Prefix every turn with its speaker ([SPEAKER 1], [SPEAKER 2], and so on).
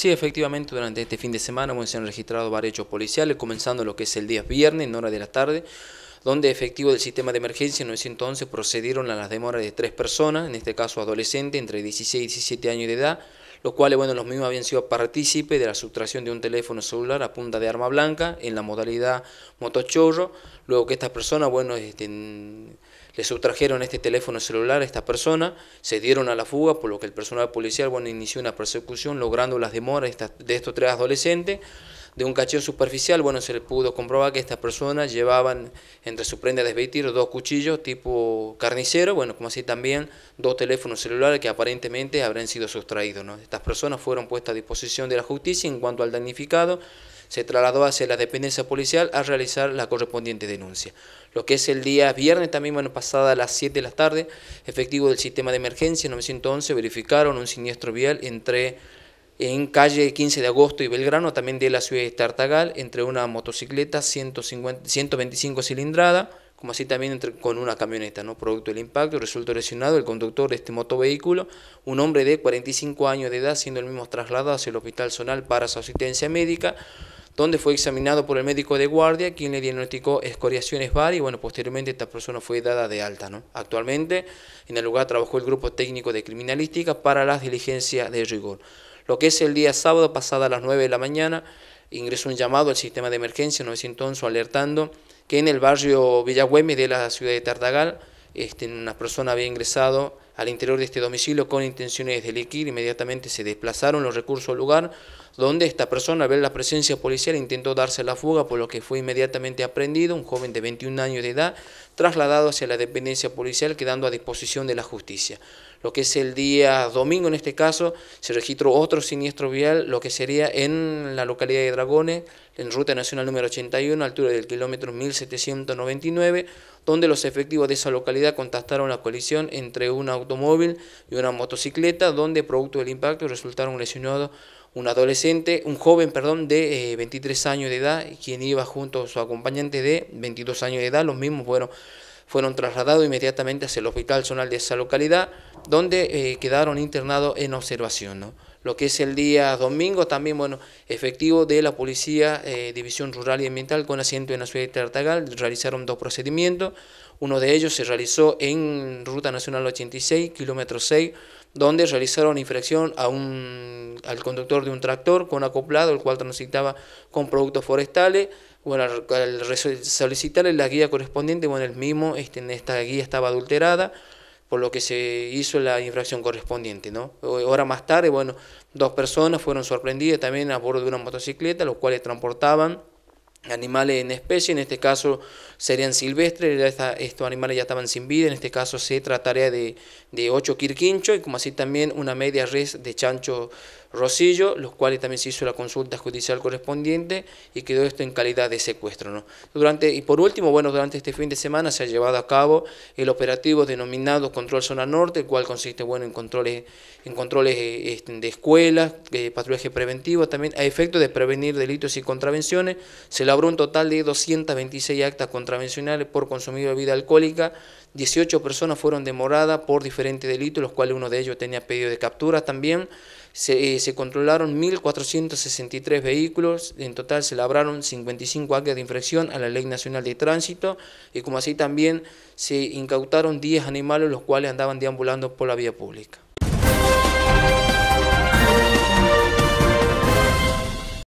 [SPEAKER 1] Sí, efectivamente, durante este fin de semana se han registrado varios hechos policiales, comenzando lo que es el día viernes, en hora de la tarde, donde efectivo del sistema de emergencia 911 procedieron a las demoras de tres personas, en este caso adolescentes entre 16 y 17 años de edad, los cuales, bueno, los mismos habían sido partícipes de la sustracción de un teléfono celular a punta de arma blanca en la modalidad motochorro, luego que estas personas, bueno, este, le sustrajeron este teléfono celular a esta persona, se dieron a la fuga, por lo que el personal policial bueno, inició una persecución logrando las demoras de estos tres adolescentes. De un cacheo superficial, bueno, se le pudo comprobar que estas personas llevaban entre su prenda de vestir dos cuchillos tipo carnicero, bueno, como así también dos teléfonos celulares que aparentemente habrán sido sustraídos. Estas personas fueron puestas a disposición de la justicia en cuanto al damnificado se trasladó hacia la dependencia policial a realizar la correspondiente denuncia. Lo que es el día viernes, también bueno, pasada a las 7 de la tarde, efectivo del sistema de emergencia 911 verificaron un siniestro vial entre en calle 15 de agosto y Belgrano, también de la ciudad de Tartagal, entre una motocicleta 125 cilindrada, como así también con una camioneta, ¿no? Producto del impacto, resultó lesionado el conductor de este motovehículo, un hombre de 45 años de edad, siendo el mismo trasladado hacia el hospital zonal para su asistencia médica donde fue examinado por el médico de guardia, quien le diagnosticó escoriaciones varias. y bueno, posteriormente esta persona fue dada de alta. Actualmente en el lugar trabajó el grupo técnico de criminalística para las diligencias de rigor. Lo que es el día sábado, pasada a las 9 de la mañana, ingresó un llamado al sistema de emergencia 911 alertando que en el barrio Villagüeme de la ciudad de Tardagal, este, una persona había ingresado al interior de este domicilio con intenciones de liquir. Inmediatamente se desplazaron los recursos al lugar donde esta persona, al ver la presencia policial, intentó darse la fuga, por lo que fue inmediatamente aprendido. Un joven de 21 años de edad trasladado hacia la dependencia policial quedando a disposición de la justicia. Lo que es el día domingo en este caso, se registró otro siniestro vial, lo que sería en la localidad de Dragones, en ruta nacional número 81, altura del kilómetro 1799, donde los efectivos de esa localidad contactaron la colisión entre un automóvil y una motocicleta, donde producto del impacto resultaron lesionados un adolescente, un joven, perdón, de 23 eh, años de edad, quien iba junto a su acompañante de 22 años de edad, los mismos fueron, fueron trasladados inmediatamente hacia el hospital zonal de esa localidad, donde eh, quedaron internados en observación lo que es el día domingo, también, bueno, efectivo de la Policía eh, División Rural y Ambiental con asiento en la ciudad de Tartagal, realizaron dos procedimientos, uno de ellos se realizó en Ruta Nacional 86, kilómetro 6, donde realizaron infracción a al conductor de un tractor con acoplado, el cual transitaba con productos forestales, bueno, al solicitarle la guía correspondiente, bueno, el mismo, este, esta guía estaba adulterada, por lo que se hizo la infracción correspondiente. ¿no? Hora más tarde, bueno, dos personas fueron sorprendidas también a bordo de una motocicleta, los cuales transportaban animales en especie, en este caso serían silvestres, estos animales ya estaban sin vida, en este caso se trataría de, de 8 quirquinchos y como así también una media res de chancho Rosillo, los cuales también se hizo la consulta judicial correspondiente y quedó esto en calidad de secuestro. ¿no? Durante, y por último, bueno, durante este fin de semana se ha llevado a cabo el operativo denominado Control Zona Norte, el cual consiste bueno, en controles, en controles eh, este, de escuelas, de eh, patrullaje preventivo también, a efecto de prevenir delitos y contravenciones. Se labró un total de 226 actas contravencionales por de bebida alcohólica, 18 personas fueron demoradas por diferentes delitos, los cuales uno de ellos tenía pedido de captura también. Se, eh, se controlaron 1.463 vehículos, en total se labraron 55 actas de infracción a la Ley Nacional de Tránsito, y como así también se incautaron 10 animales los cuales andaban deambulando por la vía pública.